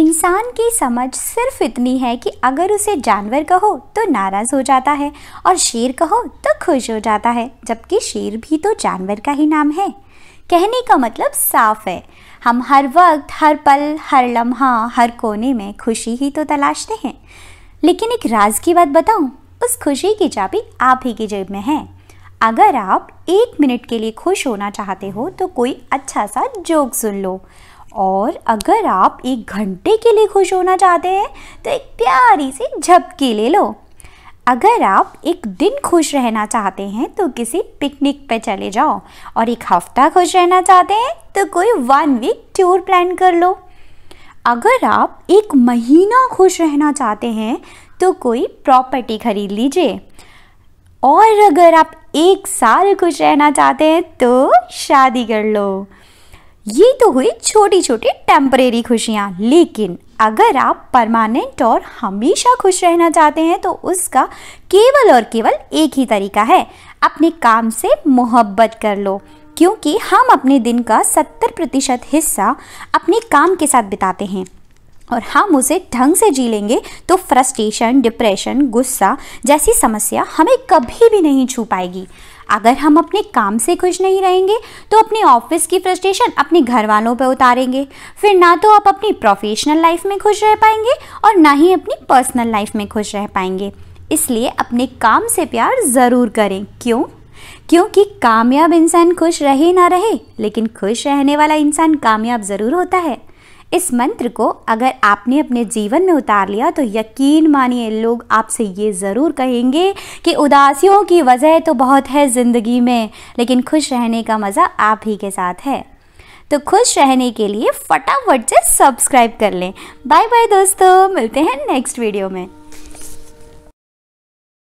इंसान की समझ सिर्फ इतनी है कि अगर उसे जानवर कहो तो नाराज़ हो जाता है और शेर कहो तो खुश हो जाता है जबकि शेर भी तो जानवर का ही नाम है कहने का मतलब साफ है हम हर वक्त हर पल हर लम्हा हर कोने में खुशी ही तो तलाशते हैं लेकिन एक राज की बात बताऊं उस खुशी की चाबी आप ही की जेब में है अगर आप एक मिनट के लिए खुश होना चाहते हो तो कोई अच्छा सा जोक सुन लो और अगर आप एक घंटे के लिए खुश होना चाहते हैं तो एक प्यारी सी झपकी ले लो अगर आप एक दिन खुश रहना चाहते हैं तो किसी पिकनिक पे चले जाओ और एक हफ्ता खुश रहना चाहते हैं तो कोई वन वीक टूर प्लान कर लो अगर आप एक महीना खुश रहना चाहते हैं तो कोई प्रॉपर्टी खरीद लीजिए और अगर आप एक साल खुश रहना चाहते हैं तो शादी कर लो ये तो हुई छोटी छोटी टेम्परेरी खुशियाँ लेकिन अगर आप परमानेंट और हमेशा खुश रहना चाहते हैं तो उसका केवल और केवल एक ही तरीका है अपने काम से मोहब्बत कर लो क्योंकि हम अपने दिन का 70 प्रतिशत हिस्सा अपने काम के साथ बिताते हैं और हम उसे ढंग से जी लेंगे तो फ्रस्ट्रेशन डिप्रेशन गुस्सा जैसी समस्या हमें कभी भी नहीं छू पाएगी अगर हम अपने काम से खुश नहीं रहेंगे तो अपने ऑफिस की फ्रस्ट्रेशन अपने घर वालों पर उतारेंगे फिर ना तो आप अपनी प्रोफेशनल लाइफ में खुश रह पाएंगे और ना ही अपनी पर्सनल लाइफ में खुश रह पाएंगे इसलिए अपने काम से प्यार ज़रूर करें क्यों क्योंकि कामयाब इंसान खुश रहे ना रहे लेकिन खुश रहने वाला इंसान कामयाब ज़रूर होता है इस मंत्र को अगर आपने अपने जीवन में उतार लिया तो यकीन मानिए लोग आपसे ये ज़रूर कहेंगे कि उदासियों की वजह तो बहुत है ज़िंदगी में लेकिन खुश रहने का मज़ा आप ही के साथ है तो खुश रहने के लिए फटाफट से सब्सक्राइब कर लें बाय बाय दोस्तों मिलते हैं नेक्स्ट वीडियो में